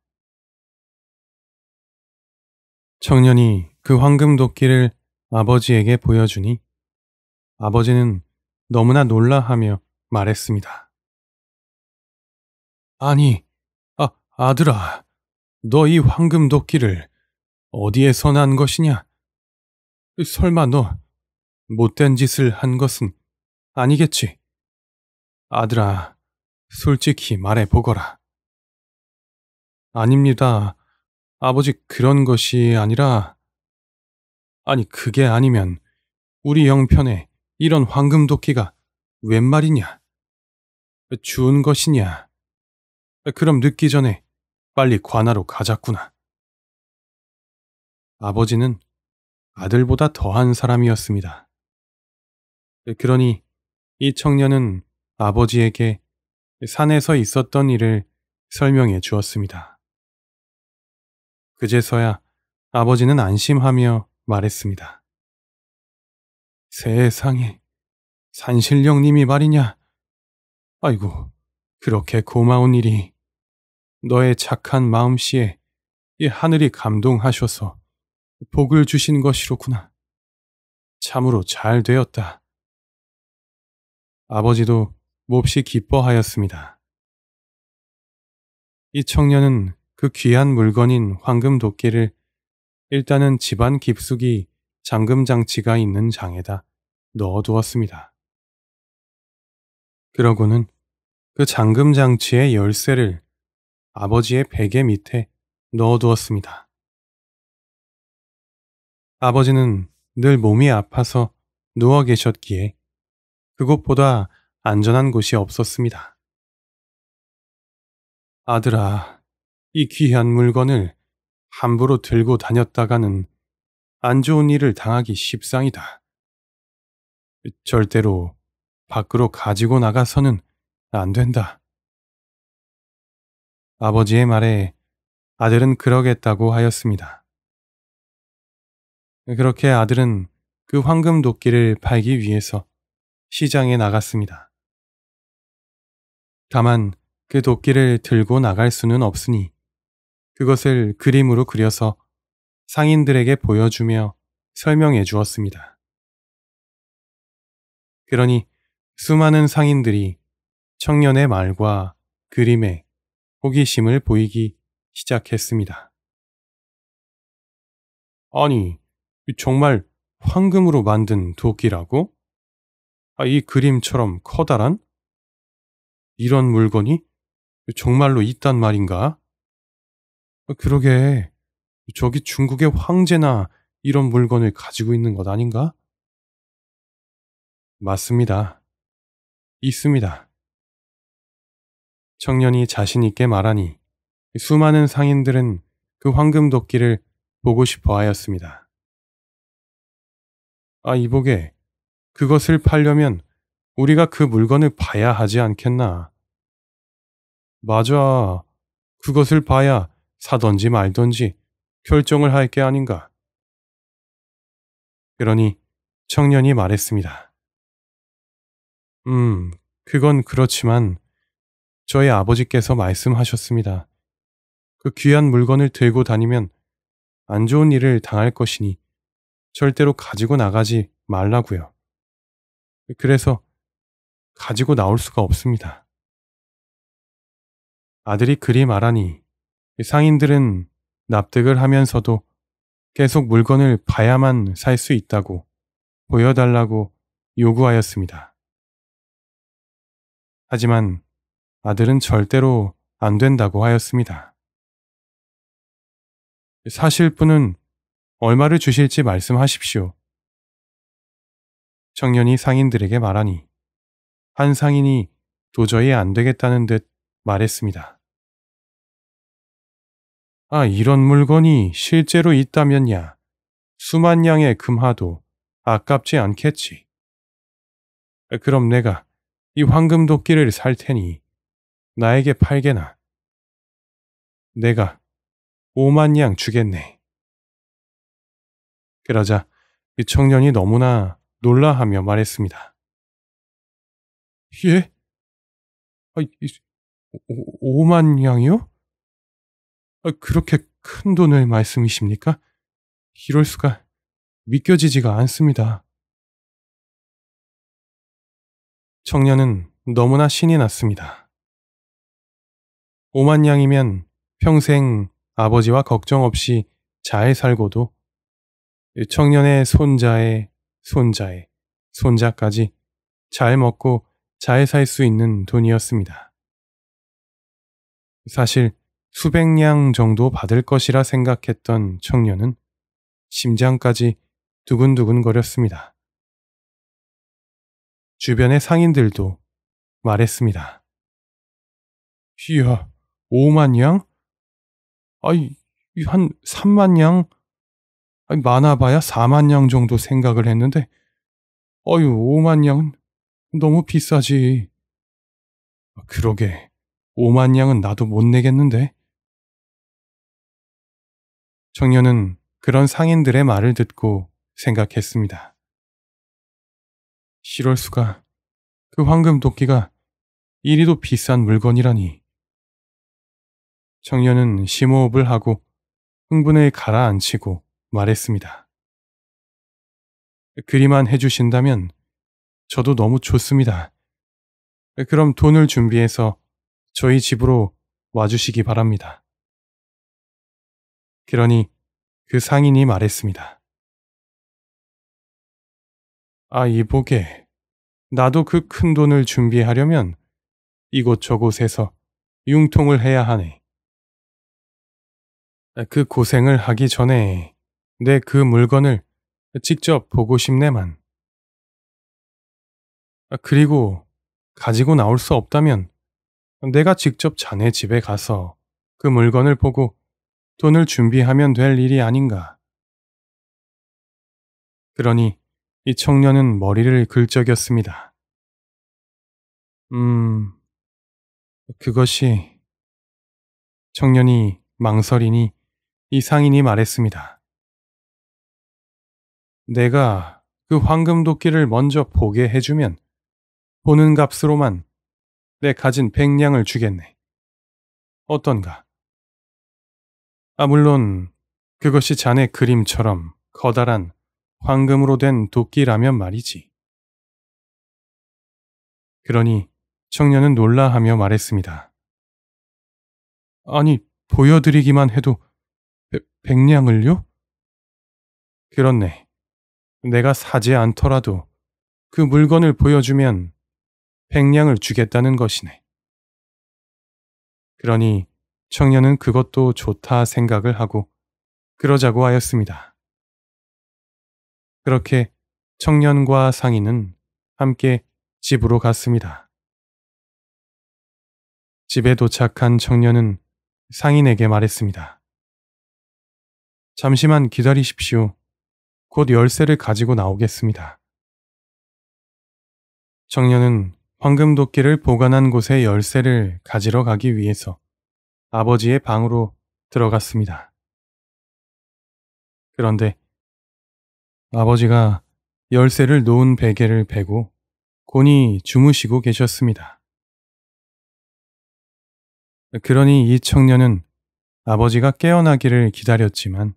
청년이 그 황금 도끼를 아버지에게 보여주니 아버지는 너무나 놀라하며 말했습니다. 아니, 아, 아들아, 너 이 황금 도끼를 어디에서 난 것이냐? 설마 너 못된 짓을 한 것은 아니겠지. 아들아, 솔직히 말해보거라. 아닙니다. 아버지 그런 것이 아니라, 아니, 그게 아니면 우리 형편에 이런 황금 도끼가 웬 말이냐? 주운 것이냐? 그럼 늦기 전에 빨리 관하로 가자꾸나. 아버지는 아들보다 더한 사람이었습니다. 그러니 이 청년은 아버지에게 산에서 있었던 일을 설명해 주었습니다. 그제서야 아버지는 안심하며 말했습니다. 세상에, 산신령님이 말이냐? 아이고, 그렇게 고마운 일이 너의 착한 마음씨에 이 하늘이 감동하셔서 복을 주신 것이로구나. 참으로 잘 되었다. 아버지도 몹시 기뻐하였습니다. 이 청년은 그 귀한 물건인 황금 도끼를 일단은 집안 깊숙이 잠금 장치가 있는 장에다 넣어두었습니다. 그러고는 그 잠금 장치의 열쇠를 아버지의 베개 밑에 넣어두었습니다. 아버지는 늘 몸이 아파서 누워 계셨기에 그곳보다 안전한 곳이 없었습니다. 아들아, 이 귀한 물건을 함부로 들고 다녔다가는 안 좋은 일을 당하기 십상이다. 절대로 밖으로 가지고 나가서는 안 된다. 아버지의 말에 아들은 그러겠다고 하였습니다. 그렇게 아들은 그 황금 도끼를 팔기 위해서 시장에 나갔습니다. 다만 그 도끼를 들고 나갈 수는 없으니 그것을 그림으로 그려서 상인들에게 보여주며 설명해 주었습니다. 그러니 수많은 상인들이 청년의 말과 그림에 호기심을 보이기 시작했습니다. 아니, 정말 황금으로 만든 도끼라고? 아, 이 그림처럼 커다란? 이런 물건이 정말로 있단 말인가? 아, 그러게, 저기 중국의 황제나 이런 물건을 가지고 있는 것 아닌가? 맞습니다. 있습니다. 청년이 자신있게 말하니 수많은 상인들은 그 황금 도끼를 보고 싶어 하였습니다. 아, 이보게. 그것을 팔려면 우리가 그 물건을 봐야 하지 않겠나? 맞아. 그것을 봐야 사던지 말던지 결정을 할 게 아닌가. 그러니 청년이 말했습니다. 음, 그건 그렇지만 저희 아버지께서 말씀하셨습니다. 그 귀한 물건을 들고 다니면 안 좋은 일을 당할 것이니 절대로 가지고 나가지 말라고요. 그래서 가지고 나올 수가 없습니다. 아들이 그리 말하니 상인들은 납득을 하면서도 계속 물건을 봐야만 살 수 있다고 보여달라고 요구하였습니다. 하지만 아들은 절대로 안 된다고 하였습니다. 사실 분은 얼마를 주실지 말씀하십시오. 청년이 상인들에게 말하니 한 상인이 도저히 안 되겠다는 듯 말했습니다. 아, 이런 물건이 실제로 있다면야 수만 양의 금화도 아깝지 않겠지. 그럼 내가 이 황금 도끼를 살 테니 나에게 팔게나. 내가 오만 양 주겠네. 그러자 이 청년이 너무나 놀라하며 말했습니다. 예? 아, 오, 5만 양이요? 아, 그렇게 큰 돈을 말씀이십니까? 이럴 수가 믿겨지지가 않습니다. 청년은 너무나 신이 났습니다. 5만 양이면 평생 아버지와 걱정 없이 잘 살고도 청년의 손자의 손자에 손자까지 잘 먹고 잘 살 수 있는 돈이었습니다. 사실 수백냥 정도 받을 것이라 생각했던 청년은 심장까지 두근두근 거렸습니다. 주변의 상인들도 말했습니다. 이야, 5만 냥? 아이, 한 3만 냥? 많아봐야 4만 냥 정도 생각을 했는데 어휴 5만 냥은 너무 비싸지. 아, 그러게 5만 냥은 나도 못 내겠는데. 청년은 그런 상인들의 말을 듣고 생각했습니다. 실월수가 그 황금 도끼가 이리도 비싼 물건이라니. 청년은 심호흡을 하고 흥분에 가라앉히고 말했습니다. 그리만 해주신다면 저도 너무 좋습니다. 그럼 돈을 준비해서 저희 집으로 와주시기 바랍니다. 그러니 그 상인이 말했습니다. 아, 이보게. 나도 그 큰 돈을 준비하려면 이곳저곳에서 융통을 해야 하네. 그 고생을 하기 전에 내그 물건을 직접 보고 싶네만. 아, 그리고 가지고 나올 수 없다면 내가 직접 자네 집에 가서 그 물건을 보고 돈을 준비하면 될 일이 아닌가. 그러니 이 청년은 머리를 긁적였습니다. 음, 그것이 청년이 망설이니 이 상인이 말했습니다. 내가 그 황금 도끼를 먼저 보게 해주면 보는 값으로만 내 가진 백냥을 주겠네. 어떤가? 아, 물론 그것이 자네 그림처럼 커다란 황금으로 된 도끼라면 말이지. 그러니 청년은 놀라하며 말했습니다. 아니, 보여드리기만 해도 백, 냥을요 그렇네. 내가 사지 않더라도 그 물건을 보여주면 백냥을 주겠다는 것이네. 그러니 청년은 그것도 좋다 생각을 하고 그러자고 하였습니다. 그렇게 청년과 상인은 함께 집으로 갔습니다. 집에 도착한 청년은 상인에게 말했습니다. 잠시만 기다리십시오. 곧 열쇠를 가지고 나오겠습니다. 청년은 황금 도끼를 보관한 곳에 열쇠를 가지러 가기 위해서 아버지의 방으로 들어갔습니다. 그런데 아버지가 열쇠를 놓은 베개를 베고 곤히 주무시고 계셨습니다. 그러니 이 청년은 아버지가 깨어나기를 기다렸지만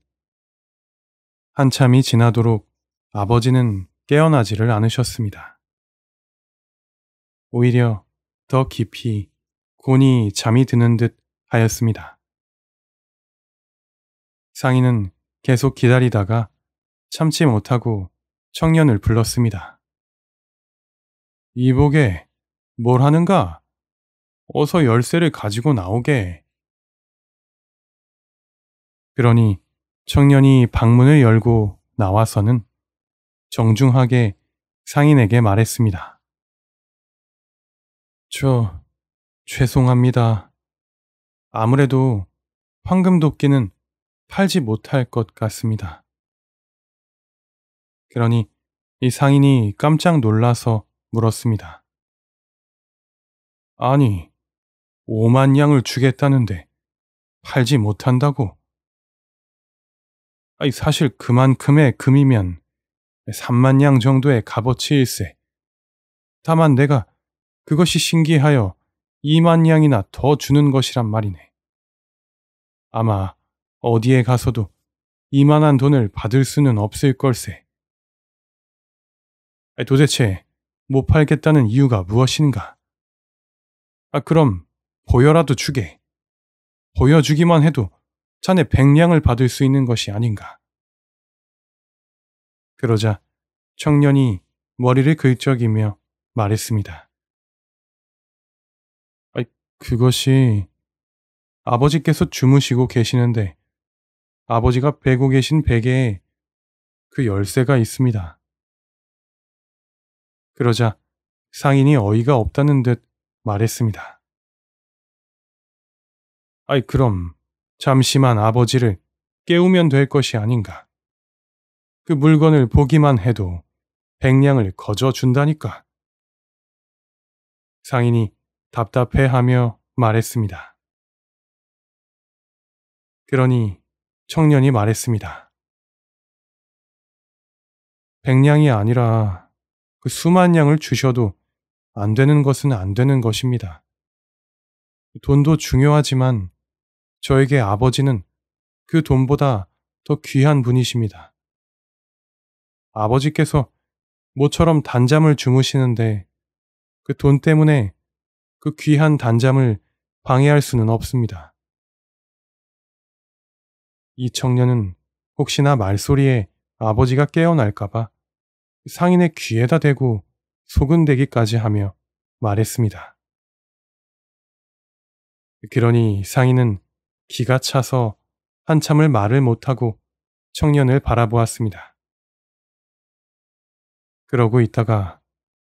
한참이 지나도록 아버지는 깨어나지를 않으셨습니다. 오히려 더 깊이 곤히 잠이 드는 듯 하였습니다. 상인은 계속 기다리다가 참지 못하고 청년을 불렀습니다. 이복에뭘 하는가? 어서 열쇠를 가지고 나오게. 그러니 청년이 방문을 열고 나와서는 정중하게 상인에게 말했습니다. 저, 죄송합니다. 아무래도 황금 도끼는 팔지 못할 것 같습니다. 그러니 이 상인이 깜짝 놀라서 물었습니다. 아니, 오만 양을 주겠다는데 팔지 못한다고? 아니, 사실 그만큼의 금이면 3만 냥 정도의 값어치일세. 다만 내가 그것이 신기하여 2만 냥이나더 주는 것이란 말이네. 아마 어디에 가서도 이만한 돈을 받을 수는 없을 걸세. 도대체 못 팔겠다는 이유가 무엇인가? 아, 그럼 보여라도 주게. 보여주기만 해도 자네 백량을 받을 수 있는 것이 아닌가. 그러자 청년이 머리를 긁적이며 말했습니다. 아이, 그것이 아버지께서 주무시고 계시는데 아버지가 베고 계신 베개에 그 열쇠가 있습니다. 그러자 상인이 어이가 없다는 듯 말했습니다. 아이, 그럼 잠시만 아버지를 깨우면 될 것이 아닌가. 그 물건을 보기만 해도 백냥을 거저 준다니까. 상인이 답답해하며 말했습니다. 그러니 청년이 말했습니다. 백냥이 아니라 그 수만 양을 주셔도 안 되는 것은 안 되는 것입니다. 돈도 중요하지만 저에게 아버지는 그 돈보다 더 귀한 분이십니다. 아버지께서 모처럼 단잠을 주무시는데 그 돈 때문에 그 귀한 단잠을 방해할 수는 없습니다. 이 청년은 혹시나 말소리에 아버지가 깨어날까봐 상인의 귀에다 대고 소근대기까지 하며 말했습니다. 그러니 상인은 기가 차서 한참을 말을 못하고 청년을 바라보았습니다. 그러고 있다가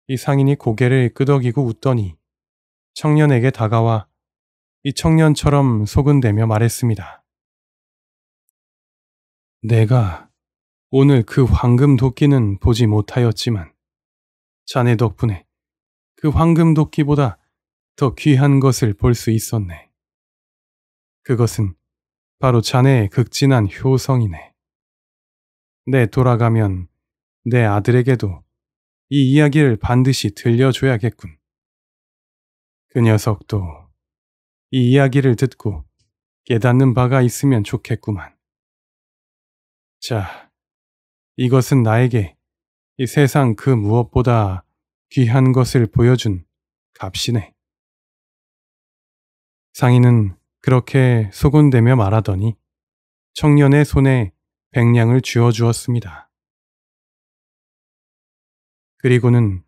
이 상인이 고개를 끄덕이고 웃더니 청년에게 다가와 이 청년처럼 소근대며 말했습니다. 내가 오늘 그 황금 도끼는 보지 못하였지만 자네 덕분에 그 황금 도끼보다 더 귀한 것을 볼 수 있었네. 그것은 바로 자네의 극진한 효성이네. 내 돌아가면 내 아들에게도 이 이야기를 반드시 들려줘야겠군. 그 녀석도 이 이야기를 듣고 깨닫는 바가 있으면 좋겠구만. 자, 이것은 나에게 이 세상 그 무엇보다 귀한 것을 보여준 값이네. 상인은 그렇게 소곤대며 말하더니 청년의 손에 백냥을 쥐어 주었습니다. 그리고는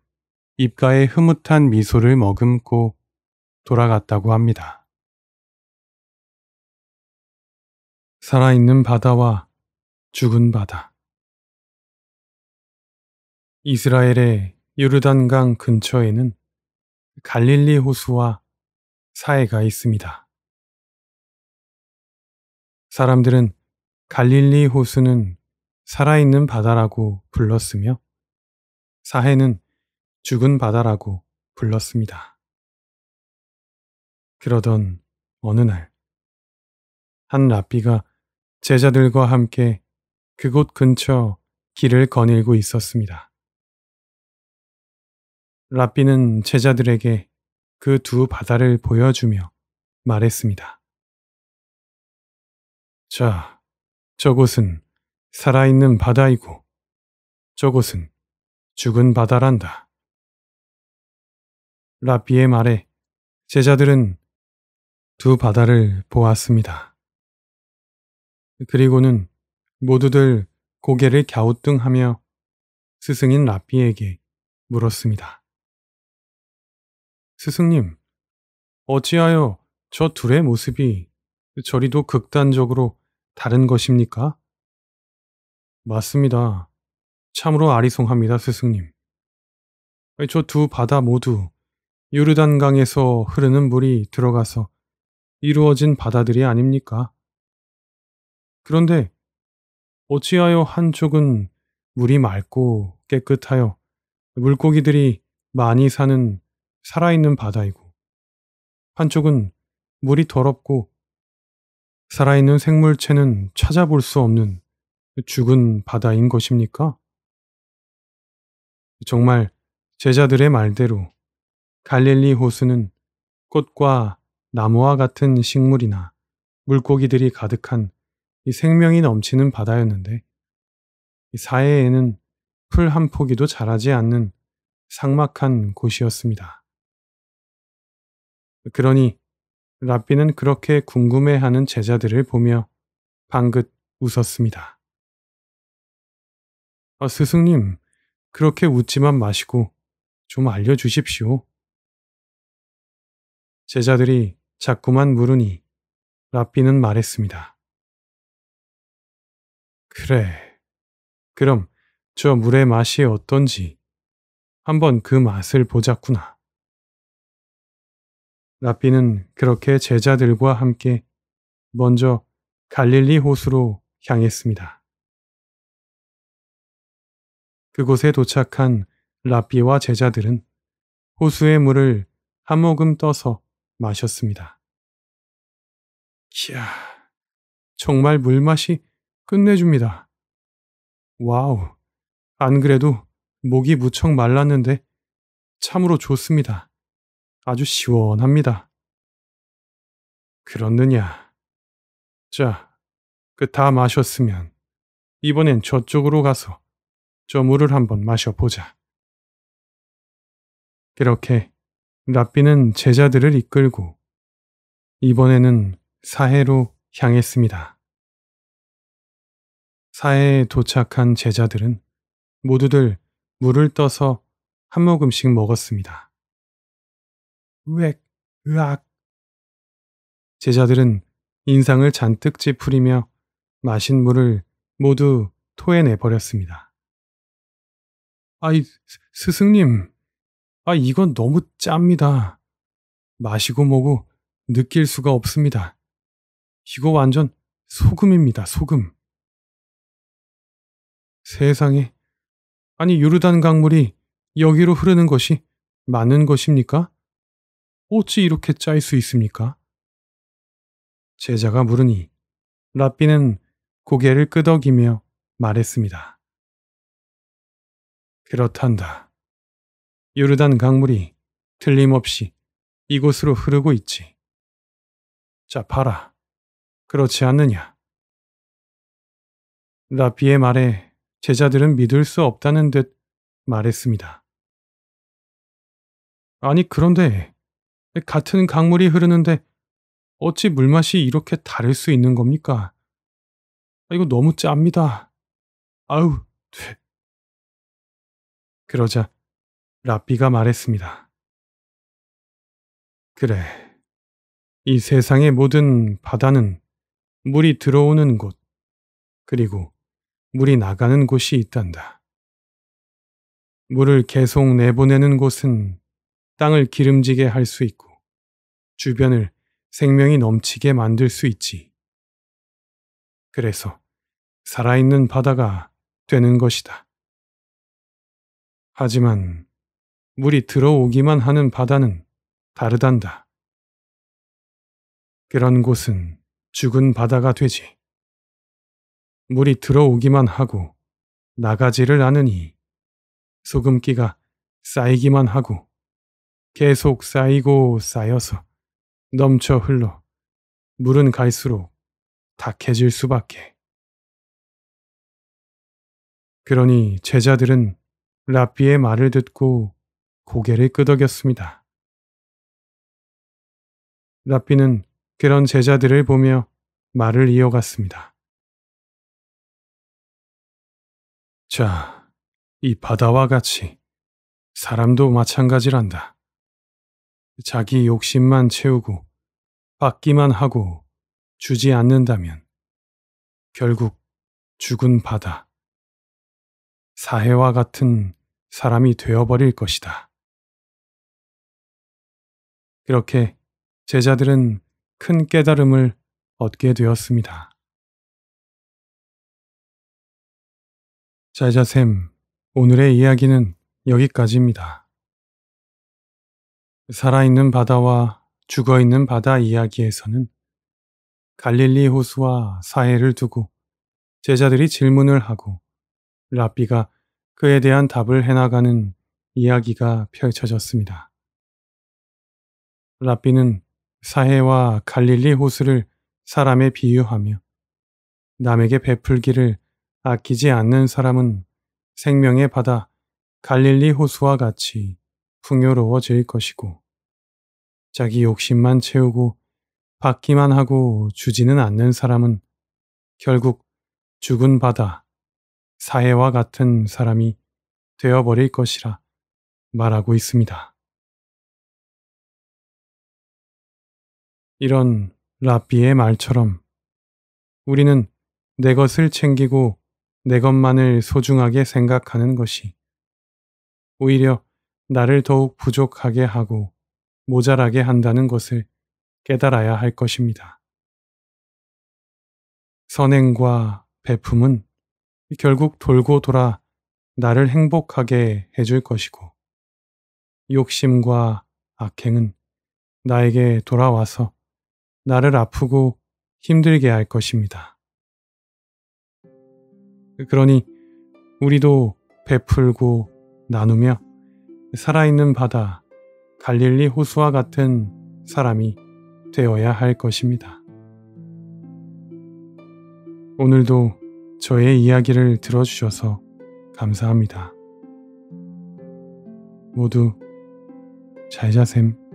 입가에 흐뭇한 미소를 머금고 돌아갔다고 합니다. 살아있는 바다와 죽은 바다. 이스라엘의 유르단강 근처에는 갈릴리 호수와 사해가 있습니다. 사람들은 갈릴리 호수는 살아있는 바다라고 불렀으며 사해는 죽은 바다라고 불렀습니다. 그러던 어느 날, 한 랍비가 제자들과 함께 그곳 근처 길을 거닐고 있었습니다. 랍비는 제자들에게 그 두 바다를 보여주며 말했습니다. 자, 저곳은 살아있는 바다이고 저곳은 죽은 바다란다. 라비의 말에 제자들은 두 바다를 보았습니다. 그리고는 모두들 고개를 갸우뚱하며 스승인 라비에게 물었습니다. 스승님, 어찌하여 저 둘의 모습이 저리도 극단적으로 다른 것입니까? 맞습니다. 참으로 아리송합니다, 스승님. 저 두 바다 모두 요르단강에서 흐르는 물이 들어가서 이루어진 바다들이 아닙니까? 그런데 어찌하여 한쪽은 물이 맑고 깨끗하여 물고기들이 많이 사는 살아있는 바다이고 한쪽은 물이 더럽고 살아있는 생물체는 찾아볼 수 없는 죽은 바다인 것입니까? 정말 제자들의 말대로 갈릴리 호수는 꽃과 나무와 같은 식물이나 물고기들이 가득한 생명이 넘치는 바다였는데 사해에는 풀 한 포기도 자라지 않는 상막한 곳이었습니다. 그러니 랍비는 그렇게 궁금해하는 제자들을 보며 방긋 웃었습니다. 아, 스승님, 그렇게 웃지만 마시고 좀 알려주십시오. 제자들이 자꾸만 물으니 랍비는 말했습니다. 그래. 그럼 저 물의 맛이 어떤지 한번 그 맛을 보자꾸나. 라비는 그렇게 제자들과 함께 먼저 갈릴리 호수로 향했습니다. 그곳에 도착한 라비와 제자들은 호수의 물을 한 모금 떠서 마셨습니다. 이야, 정말 물맛이 끝내줍니다. 와우, 안 그래도 목이 무척 말랐는데 참으로 좋습니다. 아주 시원합니다. 그렇느냐. 자, 그 다 마셨으면 이번엔 저쪽으로 가서 저 물을 한번 마셔보자. 그렇게 랍비는 제자들을 이끌고 이번에는 사해로 향했습니다. 사해에 도착한 제자들은 모두들 물을 떠서 한 모금씩 먹었습니다. 으액, 으악. 제자들은 인상을 잔뜩 찌푸리며 마신 물을 모두 토해내버렸습니다. 아이, 스승님. 아, 이건 너무 짭니다. 마시고 뭐고 느낄 수가 없습니다. 이거 완전 소금입니다, 소금. 세상에. 아니, 유르단 강물이 여기로 흐르는 것이 맞는 것입니까? 어찌 이렇게 짤 수 있습니까? 제자가 물으니 라삐는 고개를 끄덕이며 말했습니다. 그렇단다. 요르단 강물이 틀림없이 이곳으로 흐르고 있지. 자, 봐라. 그렇지 않느냐? 라삐의 말에 제자들은 믿을 수 없다는 듯 말했습니다. 아니, 그런데 같은 강물이 흐르는데 어찌 물맛이 이렇게 다를 수 있는 겁니까? 아, 이거 너무 짭니다. 아우, 돼. 그러자 라삐가 말했습니다. 그래. 이 세상의 모든 바다는 물이 들어오는 곳, 그리고 물이 나가는 곳이 있단다. 물을 계속 내보내는 곳은 땅을 기름지게 할 수 있고 주변을 생명이 넘치게 만들 수 있지. 그래서 살아있는 바다가 되는 것이다. 하지만 물이 들어오기만 하는 바다는 다르단다. 그런 곳은 죽은 바다가 되지. 물이 들어오기만 하고 나가지를 않으니 소금기가 쌓이기만 하고 계속 쌓이고 쌓여서 넘쳐 흘러 물은 갈수록 탁해질 수밖에. 그러니 제자들은 라삐의 말을 듣고 고개를 끄덕였습니다. 라삐는 그런 제자들을 보며 말을 이어갔습니다. 자, 이 바다와 같이 사람도 마찬가지란다. 자기 욕심만 채우고 받기만 하고 주지 않는다면 결국 죽은 바다, 사해와 같은 사람이 되어버릴 것이다. 그렇게 제자들은 큰 깨달음을 얻게 되었습니다. 자자쌤, 오늘의 이야기는 여기까지입니다. 살아있는 바다와 죽어있는 바다 이야기에서는 갈릴리 호수와 사해를 두고 제자들이 질문을 하고 라비가 그에 대한 답을 해나가는 이야기가 펼쳐졌습니다. 라비는 사해와 갈릴리 호수를 사람에 비유하며 남에게 베풀기를 아끼지 않는 사람은 생명의 바다 갈릴리 호수와 같이 풍요로워질 것이고 자기 욕심만 채우고 받기만 하고 주지는 않는 사람은 결국 죽은 바다, 사회와 같은 사람이 되어버릴 것이라 말하고 있습니다. 이런 라비의 말처럼 우리는 내 것을 챙기고 내 것만을 소중하게 생각하는 것이 오히려 나를 더욱 부족하게 하고 모자라게 한다는 것을 깨달아야 할 것입니다. 선행과 배품은 결국 돌고 돌아 나를 행복하게 해줄 것이고 욕심과 악행은 나에게 돌아와서 나를 아프고 힘들게 할 것입니다. 그러니 우리도 베풀고 나누며 살아있는 바다, 갈릴리 호수와 같은 사람이 되어야 할 것입니다. 오늘도 저의 이야기를 들어주셔서 감사합니다. 모두 잘 자셈.